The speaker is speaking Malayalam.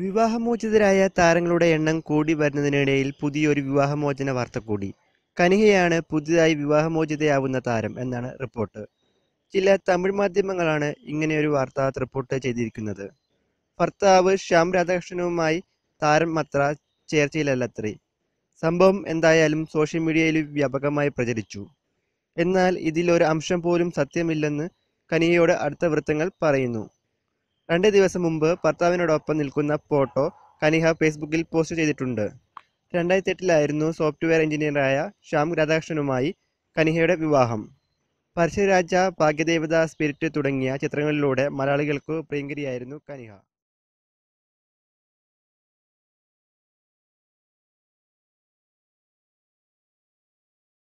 വിവാഹമോചിതരായ താരങ്ങളുടെ എണ്ണം കൂടി വരുന്നതിനിടയിൽ പുതിയൊരു വിവാഹമോചന വാർത്ത കൂടി കനികയാണ് പുതുതായി വിവാഹമോചിതയാവുന്ന താരം എന്നാണ് റിപ്പോർട്ട് ചില തമിഴ് മാധ്യമങ്ങളാണ് ഇങ്ങനെയൊരു വാർത്ത റിപ്പോർട്ട് ചെയ്തിരിക്കുന്നത് ഭർത്താവ് ശ്യാം രാധാകൃഷ്ണനുമായി താരം അത്ര ചേർച്ചയിലല്ലത്രേ സംഭവം എന്തായാലും സോഷ്യൽ മീഡിയയിൽ വ്യാപകമായി പ്രചരിച്ചു എന്നാൽ ഇതിലൊരു അംശം പോലും സത്യമില്ലെന്ന് കനികയുടെ അടുത്ത വൃത്തങ്ങൾ പറയുന്നു രണ്ട് ദിവസം മുമ്പ് ഭർത്താവിനോടൊപ്പം നിൽക്കുന്ന ഫോട്ടോ കനിഹ ഫേസ്ബുക്കിൽ പോസ്റ്റ് ചെയ്തിട്ടുണ്ട് രണ്ടായിരത്തി എട്ടിലായിരുന്നു സോഫ്റ്റ്വെയർ എഞ്ചിനീയറായ ശ്യാം രാധാകൃഷ്ണനുമായി കനിഹയുടെ വിവാഹം പരശുരാജ ഭാഗ്യദേവത സ്പിരിറ്റ് തുടങ്ങിയ ചിത്രങ്ങളിലൂടെ മലയാളികൾക്ക് പ്രിയങ്കരിയായിരുന്നു കനിഹ